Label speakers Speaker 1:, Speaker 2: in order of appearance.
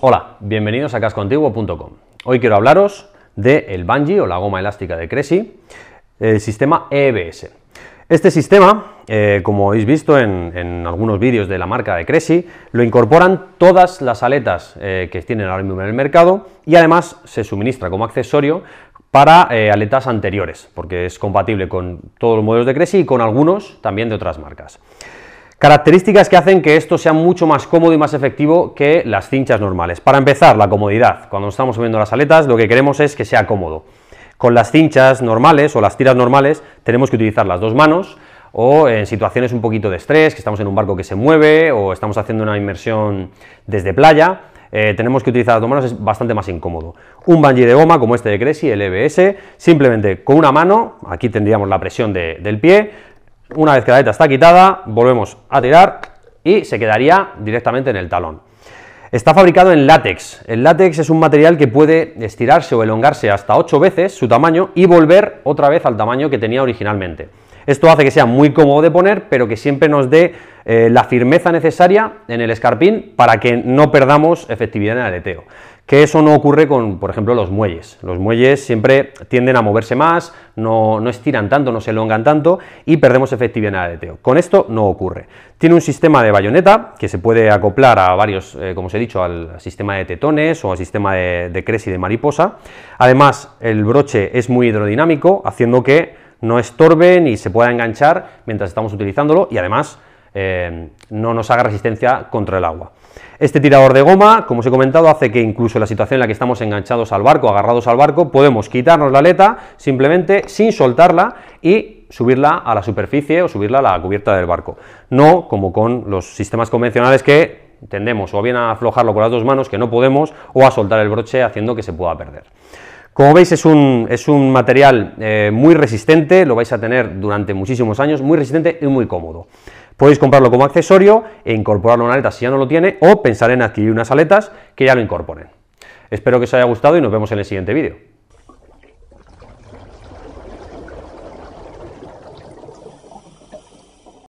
Speaker 1: Hola, bienvenidos a cascoantiguo.com. Hoy quiero hablaros del el bungee o la goma elástica de Cresi, el sistema EBS. Este sistema, eh, como habéis visto en, algunos vídeos de la marca de Cresi, lo incorporan todas las aletas eh, que tienen ahora mismo en el mercado y además se suministra como accesorio para eh, aletas anteriores, porque es compatible con todos los modelos de Cresi y con algunos también de otras marcas. Características que hacen que esto sea mucho más cómodo y más efectivo que las cinchas normales. Para empezar, la comodidad. Cuando estamos subiendo las aletas, lo que queremos es que sea cómodo. Con las cinchas normales o las tiras normales, tenemos que utilizar las dos manos, o en situaciones un poquito de estrés, que estamos en un barco que se mueve o estamos haciendo una inmersión desde playa, eh, tenemos que utilizar las dos manos, es bastante más incómodo. Un bungee de goma como este de Cressi, el EBS, simplemente con una mano, aquí tendríamos la presión del pie, una vez que la aleta está quitada, volvemos a tirar y se quedaría directamente en el talón. Está fabricado en látex. El látex es un material que puede estirarse o elongarse hasta 8 veces su tamaño y volver otra vez al tamaño que tenía originalmente. Esto hace que sea muy cómodo de poner, pero que siempre nos dé eh, la firmeza necesaria en el escarpín para que no perdamos efectividad en el aleteo. Que eso no ocurre con, por ejemplo, los muelles. Los muelles siempre tienden a moverse más, no, no estiran tanto, no se elongan tanto y perdemos efectividad en el aleteo. Con esto no ocurre. Tiene un sistema de bayoneta que se puede acoplar a varios, eh, como os he dicho, al sistema de tetones o al sistema de, de y de mariposa. Además, el broche es muy hidrodinámico, haciendo que no estorbe ni se pueda enganchar mientras estamos utilizándolo y además eh, no nos haga resistencia contra el agua. Este tirador de goma, como os he comentado, hace que incluso en la situación en la que estamos enganchados al barco, agarrados al barco, podemos quitarnos la aleta simplemente sin soltarla y subirla a la superficie o subirla a la cubierta del barco. No como con los sistemas convencionales que tendemos o bien a aflojarlo con las dos manos, que no podemos, o a soltar el broche haciendo que se pueda perder. Como veis es un, material eh, muy resistente, lo vais a tener durante muchísimos años, muy resistente y muy cómodo. Podéis comprarlo como accesorio e incorporarlo a una aleta si ya no lo tiene o pensar en adquirir unas aletas que ya lo incorporen. Espero que os haya gustado y nos vemos en el siguiente vídeo.